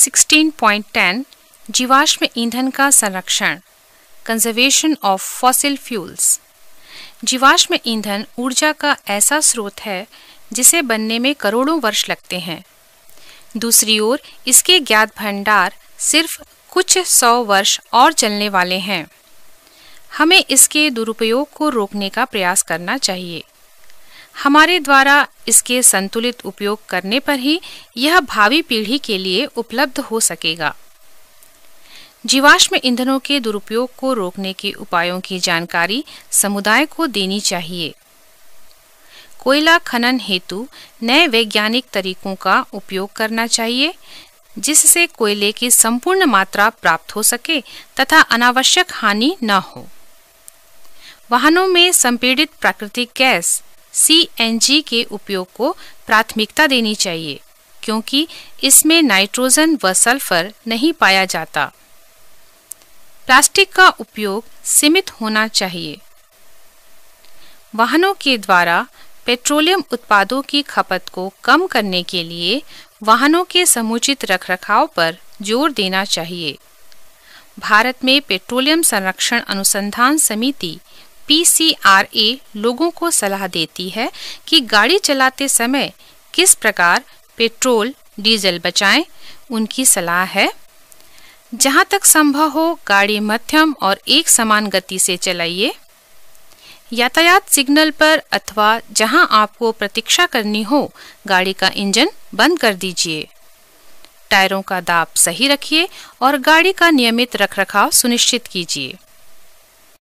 16.10 जीवाश्म ईंधन का संरक्षण कंजर्वेशन ऑफ फॉसिल फ्यूल्स जीवाश्म ईंधन ऊर्जा का ऐसा स्रोत है जिसे बनने में करोड़ों वर्ष लगते हैं दूसरी ओर इसके ज्ञात भंडार सिर्फ कुछ सौ वर्ष और चलने वाले हैं हमें इसके दुरुपयोग को रोकने का प्रयास करना चाहिए हमारे द्वारा इसके संतुलित उपयोग करने पर ही यह भावी पीढ़ी के लिए उपलब्ध हो सकेगा जीवाश्म ईंधनों के दुरुपयोग को रोकने के उपायों की जानकारी समुदाय को देनी चाहिए कोयला खनन हेतु नए वैज्ञानिक तरीकों का उपयोग करना चाहिए जिससे कोयले की संपूर्ण मात्रा प्राप्त हो सके तथा अनावश्यक हानि न हो वाहनों में संपीड़ित प्राकृतिक गैस सी के उपयोग को प्राथमिकता देनी चाहिए क्योंकि इसमें नाइट्रोजन व सल्फर नहीं पाया जाता प्लास्टिक का उपयोग सीमित होना चाहिए वाहनों के द्वारा पेट्रोलियम उत्पादों की खपत को कम करने के लिए वाहनों के समुचित रखरखाव पर जोर देना चाहिए भारत में पेट्रोलियम संरक्षण अनुसंधान समिति पीसीआरए लोगों को सलाह देती है कि गाड़ी चलाते समय किस प्रकार पेट्रोल डीजल बचाएं उनकी सलाह है जहाँ तक संभव हो गाड़ी मध्यम और एक समान गति से चलाइए यातायात सिग्नल पर अथवा जहां आपको प्रतीक्षा करनी हो गाड़ी का इंजन बंद कर दीजिए टायरों का दाब सही रखिए और गाड़ी का नियमित रखरखाव सुनिश्चित कीजिए